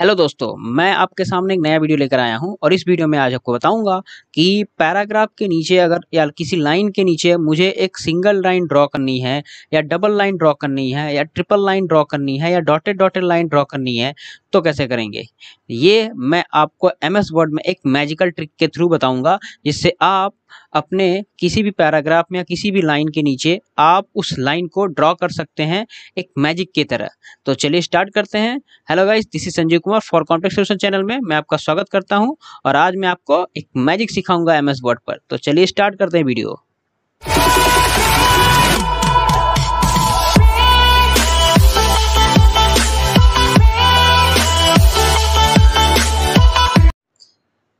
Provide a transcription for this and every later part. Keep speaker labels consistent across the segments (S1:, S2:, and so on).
S1: hello दोस्तों मैं आपके सामने एक नया वीडियो लेकर आया हूं और इस वीडियो में आज आपको बताऊंगा कि पैराग्राफ के नीचे अगर या किसी लाइन के नीचे मुझे एक सिंगल लाइन ड्रॉ करनी है या डबल लाइन ड्रॉ करनी है या ट्रिपल लाइन ड्रॉ करनी है या डॉटेड डॉटेड लाइन ड्रॉ करनी है तो कैसे करेंगे ये मैं आपको एम वर्ड में एक मैजिकल ट्रिक के थ्रू बताऊँगा जिससे आप अपने किसी भी पैराग्राफ में या किसी भी लाइन के नीचे आप उस लाइन को ड्रॉ कर सकते हैं एक मैजिक की तरह तो चलिए स्टार्ट करते हैं hello guys this is Sanjeev Kumar for complex solution channel में मैं आपका स्वागत करता हूं और आज मैं आपको एक मैजिक सिखाऊंगा एमएस वर्ड पर तो चलिए स्टार्ट करते हैं वीडियो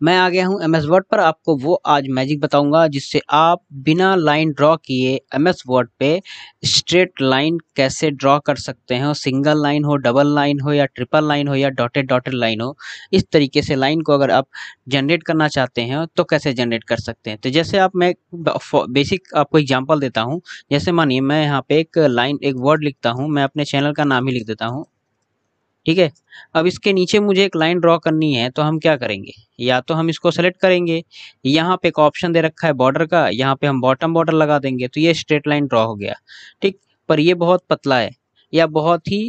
S1: मैं आ गया हूं एम एस वर्ड पर आपको वो आज मैजिक बताऊंगा जिससे आप बिना लाइन ड्रॉ किए एम एस वर्ड पे स्ट्रेट लाइन कैसे ड्रॉ कर सकते हैं सिंगल लाइन हो डबल लाइन हो या ट्रिपल लाइन हो या डॉटेड डॉटेड लाइन हो इस तरीके से लाइन को अगर आप जनरेट करना चाहते हैं तो कैसे जनरेट कर सकते हैं तो जैसे आप मैं बेसिक आपको एग्जाम्पल देता हूँ जैसे मानिए मैं यहाँ पे एक लाइन एक वर्ड लिखता हूँ मैं अपने चैनल का नाम ही लिख देता हूँ ठीक है अब इसके नीचे मुझे एक लाइन ड्रॉ करनी है तो हम क्या करेंगे या तो हम इसको सेलेक्ट करेंगे यहाँ पे एक ऑप्शन दे रखा है बॉर्डर का यहाँ पे हम बॉटम बॉर्डर लगा देंगे तो ये स्ट्रेट लाइन ड्रॉ हो गया ठीक पर ये बहुत पतला है या बहुत ही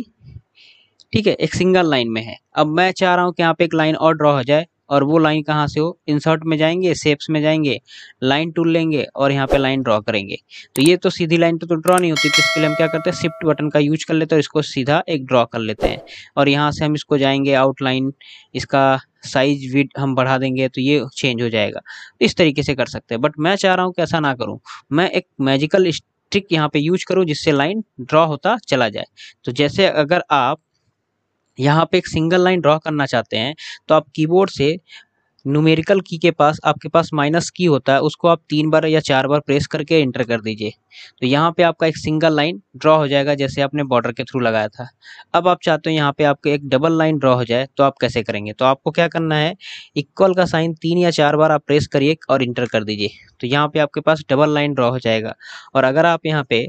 S1: ठीक है एक सिंगल लाइन में है अब मैं चाह रहा हूँ कि यहाँ पे एक लाइन और ड्रॉ हो जाए और वो लाइन कहाँ से हो इंसर्ट में जाएंगे सेप्स में जाएंगे लाइन टूल लेंगे और यहाँ पे लाइन ड्रॉ करेंगे तो ये तो सीधी लाइन तो, तो ड्रॉ नहीं होती तो इसके लिए हम क्या करते हैं शिफ्ट बटन का यूज कर लेते हैं और इसको सीधा एक ड्रॉ कर लेते हैं और यहाँ से हम इसको जाएंगे आउटलाइन इसका साइज विड हम बढ़ा देंगे तो ये चेंज हो जाएगा तो इस तरीके से कर सकते हैं बट मैं चाह रहा हूँ कि ऐसा ना करूँ मैं एक मैजिकल ट्रिक यहाँ पे यूज करूँ जिससे लाइन ड्रॉ होता चला जाए तो जैसे अगर आप यहाँ पे एक सिंगल लाइन ड्रॉ करना चाहते हैं तो आप कीबोर्ड से न्यूमेरिकल की के पास आपके पास माइनस की होता है उसको आप तीन बार या चार बार प्रेस करके एंटर कर दीजिए तो यहाँ पे आपका एक सिंगल लाइन ड्रॉ हो जाएगा जैसे आपने बॉर्डर के थ्रू लगाया था अब आप चाहते हो यहाँ पे आपके एक डबल लाइन ड्रॉ हो जाए तो आप कैसे करेंगे तो आपको क्या करना है इक्वल का साइन तीन या चार बार आप प्रेस करिए और इंटर कर दीजिए तो यहाँ पर आपके पास डबल लाइन ड्रॉ हो जाएगा और अगर आप यहाँ पर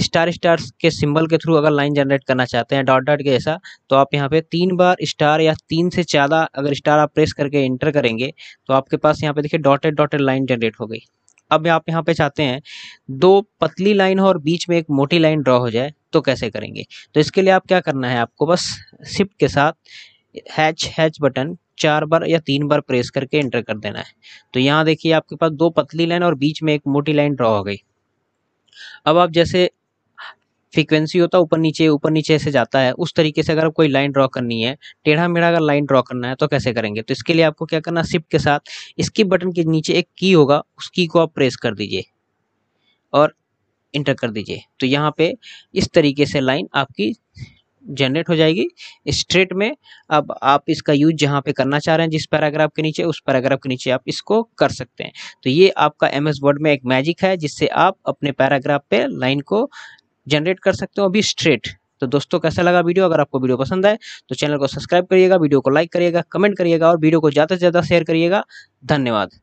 S1: स्टार स्टार के सिंबल के थ्रू अगर लाइन जनरेट करना चाहते हैं डॉट डॉट के ऐसा तो आप यहाँ पे तीन बार स्टार या तीन से ज़्यादा अगर स्टार आप प्रेस करके एंटर करेंगे तो आपके पास यहाँ पे देखिए डॉटेड डॉटेड लाइन जनरेट हो गई अब आप यहाँ पे चाहते हैं दो पतली लाइन हो और बीच में एक मोटी लाइन ड्रॉ हो जाए तो कैसे करेंगे तो इसके लिए आप क्या करना है आपको बस शिफ्ट के साथ हैच हैच बटन चार बार या तीन बार प्रेस करके एंटर कर देना है तो यहाँ देखिए आपके पास दो पतली लाइन और बीच में एक मोटी लाइन ड्रॉ हो गई अब आप जैसे फ्रीक्वेंसी होता है ऊपर नीचे ऊपर नीचे ऐसे जाता है उस तरीके से अगर आप कोई लाइन ड्रॉ करनी है टेढ़ा मेढ़ा अगर लाइन ड्रॉ करना है तो कैसे करेंगे तो इसके लिए आपको क्या करना शिफ्ट के साथ स्किप बटन के नीचे एक की होगा उस की को आप प्रेस कर दीजिए और इंटर कर दीजिए तो यहाँ पे इस तरीके से लाइन आपकी जनरेट हो जाएगी स्ट्रेट में अब आप इसका यूज जहाँ पे करना चाह रहे हैं जिस पैराग्राफ के नीचे उस पैराग्राफ के नीचे आप इसको कर सकते हैं तो ये आपका एम एस वर्ड में एक मैजिक है जिससे आप अपने पैराग्राफ पे लाइन को जनरेट कर सकते हो अभी स्ट्रेट तो दोस्तों कैसा लगा वीडियो अगर आपको वीडियो पसंद आए तो चैनल को सब्सक्राइब करिएगा वीडियो को लाइक करिएगा कमेंट करिएगा और वीडियो को ज़्यादा से ज़्यादा शेयर करिएगा धन्यवाद